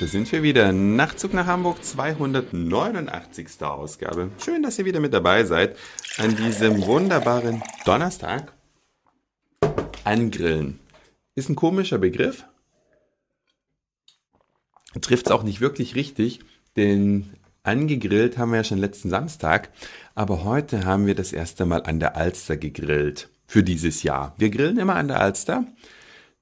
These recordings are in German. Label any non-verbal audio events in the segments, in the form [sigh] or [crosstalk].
da sind wir wieder. Nachtzug nach Hamburg, 289. Ausgabe. Schön, dass ihr wieder mit dabei seid an diesem wunderbaren Donnerstag. Angrillen. Ist ein komischer Begriff. Trifft es auch nicht wirklich richtig, denn angegrillt haben wir ja schon letzten Samstag. Aber heute haben wir das erste Mal an der Alster gegrillt für dieses Jahr. Wir grillen immer an der Alster.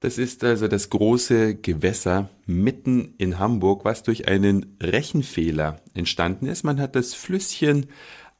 Das ist also das große Gewässer mitten in Hamburg, was durch einen Rechenfehler entstanden ist. Man hat das Flüsschen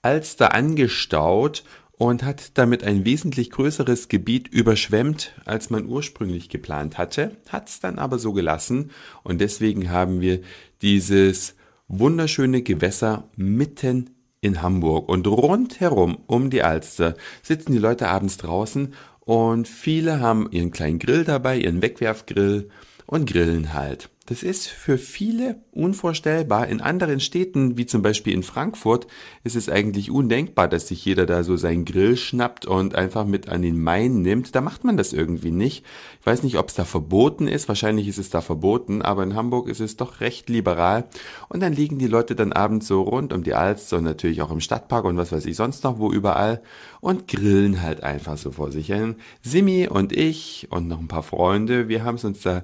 Alster angestaut und hat damit ein wesentlich größeres Gebiet überschwemmt, als man ursprünglich geplant hatte, hat es dann aber so gelassen und deswegen haben wir dieses wunderschöne Gewässer mitten in Hamburg und rundherum um die Alster sitzen die Leute abends draußen und viele haben ihren kleinen Grill dabei, ihren Wegwerfgrill und grillen halt. Das ist für viele unvorstellbar. In anderen Städten, wie zum Beispiel in Frankfurt, ist es eigentlich undenkbar, dass sich jeder da so seinen Grill schnappt und einfach mit an den Main nimmt. Da macht man das irgendwie nicht. Ich weiß nicht, ob es da verboten ist. Wahrscheinlich ist es da verboten, aber in Hamburg ist es doch recht liberal. Und dann liegen die Leute dann abends so rund um die Alster und natürlich auch im Stadtpark und was weiß ich sonst noch wo überall und grillen halt einfach so vor sich hin. Simi und ich und noch ein paar Freunde, wir haben es uns da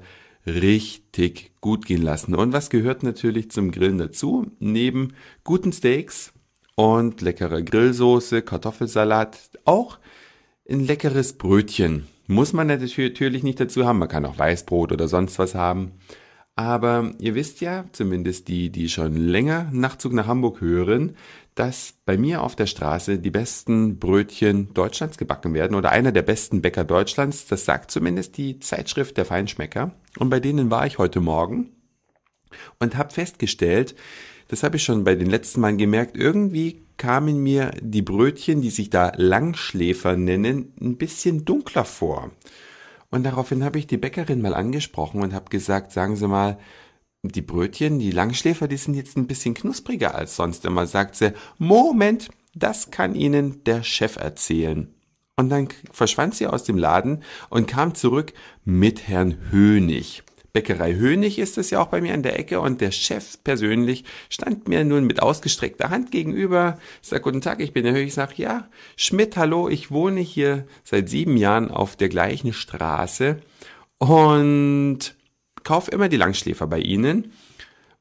richtig gut gehen lassen. Und was gehört natürlich zum Grillen dazu? Neben guten Steaks und leckerer Grillsoße, Kartoffelsalat, auch ein leckeres Brötchen. Muss man natürlich nicht dazu haben. Man kann auch Weißbrot oder sonst was haben. Aber ihr wisst ja, zumindest die, die schon länger Nachtzug nach Hamburg hören, dass bei mir auf der Straße die besten Brötchen Deutschlands gebacken werden oder einer der besten Bäcker Deutschlands. Das sagt zumindest die Zeitschrift der Feinschmecker. Und bei denen war ich heute Morgen und habe festgestellt, das habe ich schon bei den letzten Malen gemerkt, irgendwie kamen mir die Brötchen, die sich da Langschläfer nennen, ein bisschen dunkler vor. Und daraufhin habe ich die Bäckerin mal angesprochen und habe gesagt, sagen Sie mal, die Brötchen, die Langschläfer, die sind jetzt ein bisschen knuspriger als sonst immer, sagt sie, Moment, das kann Ihnen der Chef erzählen. Und dann verschwand sie aus dem Laden und kam zurück mit Herrn Hönig. Bäckerei Hönig ist es ja auch bei mir an der Ecke und der Chef persönlich stand mir nun mit ausgestreckter Hand gegenüber. Ich sag guten Tag, ich bin der Hönig. Ich sag ja, Schmidt, hallo, ich wohne hier seit sieben Jahren auf der gleichen Straße und kaufe immer die Langschläfer bei ihnen.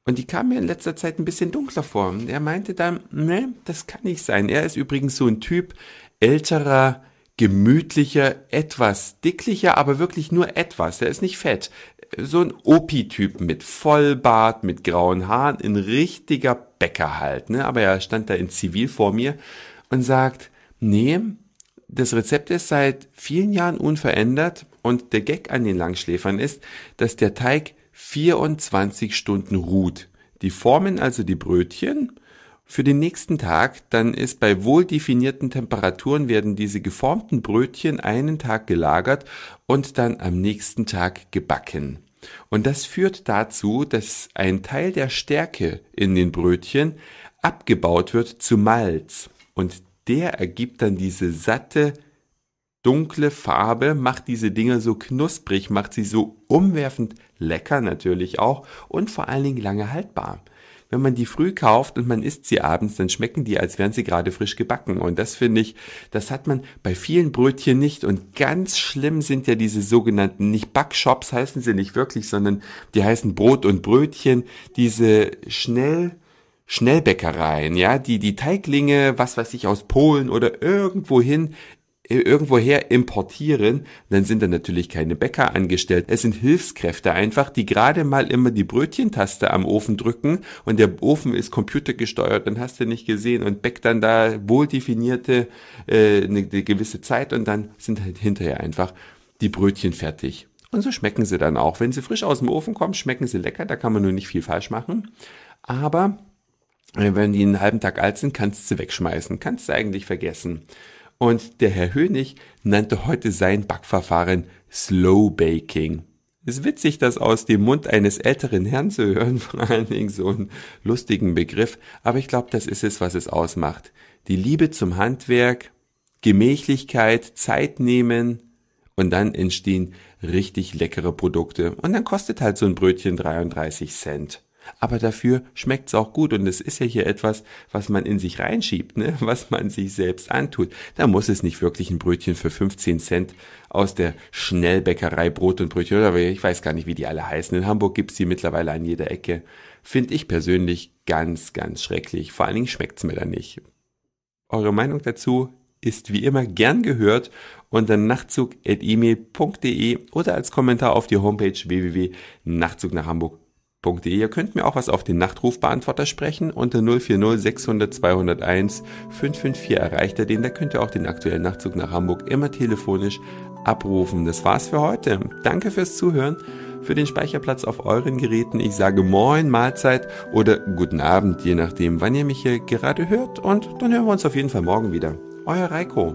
Und die kam mir in letzter Zeit ein bisschen dunkler vor. Und er meinte dann, ne, das kann nicht sein. Er ist übrigens so ein Typ älterer, gemütlicher, etwas dicklicher, aber wirklich nur etwas. Er ist nicht fett. So ein op typ mit Vollbart, mit grauen Haaren, ein richtiger Bäcker halt, ne? Aber er stand da in Zivil vor mir und sagt, nee, das Rezept ist seit vielen Jahren unverändert und der Gag an den Langschläfern ist, dass der Teig 24 Stunden ruht. Die formen also die Brötchen für den nächsten Tag, dann ist bei wohl definierten Temperaturen werden diese geformten Brötchen einen Tag gelagert und dann am nächsten Tag gebacken. Und das führt dazu, dass ein Teil der Stärke in den Brötchen abgebaut wird zu Malz. Und der ergibt dann diese satte, dunkle Farbe, macht diese Dinger so knusprig, macht sie so umwerfend lecker natürlich auch und vor allen Dingen lange haltbar. Wenn man die früh kauft und man isst sie abends, dann schmecken die, als wären sie gerade frisch gebacken. Und das finde ich, das hat man bei vielen Brötchen nicht. Und ganz schlimm sind ja diese sogenannten, nicht Backshops heißen sie nicht wirklich, sondern die heißen Brot und Brötchen, diese schnell Schnellbäckereien, ja, die die Teiglinge, was weiß ich, aus Polen oder irgendwohin äh, irgendwoher importieren, dann sind da natürlich keine Bäcker angestellt. Es sind Hilfskräfte einfach, die gerade mal immer die Brötchentaste am Ofen drücken und der Ofen ist computergesteuert, dann hast du nicht gesehen und bäckt dann da wohldefinierte äh, eine, gewisse Zeit und dann sind halt hinterher einfach die Brötchen fertig. Und so schmecken sie dann auch. Wenn sie frisch aus dem Ofen kommen, schmecken sie lecker, da kann man nur nicht viel falsch machen. Aber äh, wenn die einen halben Tag alt sind, kannst du sie wegschmeißen, kannst du eigentlich vergessen. Und der Herr Hönig nannte heute sein Backverfahren Slow Baking. Es ist witzig, das aus dem Mund eines älteren Herrn zu hören, [laughs] vor allen Dingen so einen lustigen Begriff, aber ich glaube, das ist es, was es ausmacht. Die Liebe zum Handwerk, Gemächlichkeit, Zeit nehmen und dann entstehen richtig leckere Produkte. Und dann kostet halt so ein Brötchen 33 Cent. Aber dafür schmeckt's auch gut und es ist ja hier etwas, was man in sich reinschiebt, ne? was man sich selbst antut. Da muss es nicht wirklich ein Brötchen für 15 Cent aus der Schnellbäckerei Brot und Brötchen oder ich weiß gar nicht, wie die alle heißen. In Hamburg gibt's die mittlerweile an jeder Ecke. Finde ich persönlich ganz, ganz schrecklich. Vor allen Dingen schmeckt's mir da nicht. Eure Meinung dazu ist wie immer gern gehört unter nachtzug.email.de oder als Kommentar auf die Homepage www.nachtzug nach Hamburg E. Ihr könnt mir auch was auf den Nachtrufbeantworter sprechen. Unter 040 600 201 554 erreicht er den. Da könnt ihr auch den aktuellen Nachtzug nach Hamburg immer telefonisch abrufen. Das war's für heute. Danke fürs Zuhören, für den Speicherplatz auf euren Geräten. Ich sage Moin, Mahlzeit oder Guten Abend, je nachdem, wann ihr mich hier gerade hört. Und dann hören wir uns auf jeden Fall morgen wieder. Euer Reiko.